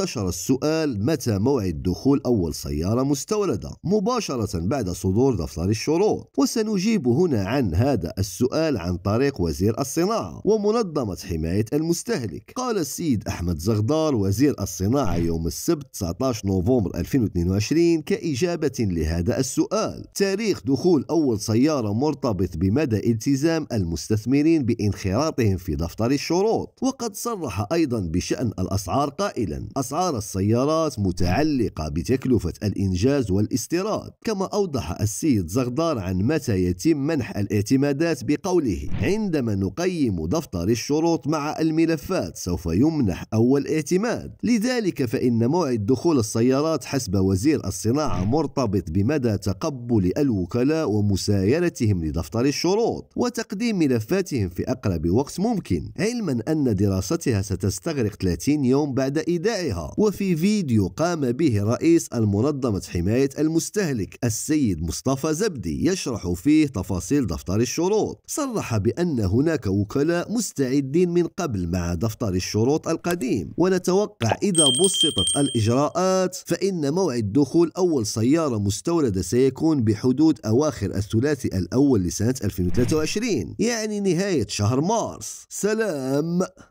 انتشر السؤال متى موعد دخول أول سيارة مستوردة مباشرة بعد صدور دفتر الشروط وسنجيب هنا عن هذا السؤال عن طريق وزير الصناعة ومنظمة حماية المستهلك قال السيد أحمد زغدار وزير الصناعة يوم السبت 19 نوفمبر 2022 كإجابة لهذا السؤال تاريخ دخول أول سيارة مرتبط بمدى التزام المستثمرين بانخراطهم في دفتر الشروط وقد صرح أيضا بشأن الأسعار قائلا أسعار السيارات متعلقة بتكلفة الإنجاز والاستيراد كما أوضح السيد زغدار عن متى يتم منح الاعتمادات بقوله عندما نقيم دفتر الشروط مع الملفات سوف يمنح أول اعتماد لذلك فإن موعد دخول السيارات حسب وزير الصناعة مرتبط بمدى تقبل الوكلاء ومسايرتهم لدفتر الشروط وتقديم ملفاتهم في أقرب وقت ممكن علما أن دراستها ستستغرق 30 يوم بعد إيدائها وفي فيديو قام به رئيس المنظمة حماية المستهلك السيد مصطفى زبدي يشرح فيه تفاصيل دفتر الشروط صرح بأن هناك وكلاء مستعدين من قبل مع دفتر الشروط القديم ونتوقع إذا بسطت الإجراءات فإن موعد دخول أول سيارة مستوردة سيكون بحدود أواخر الثلاثي الأول لسنة 2023 يعني نهاية شهر مارس سلام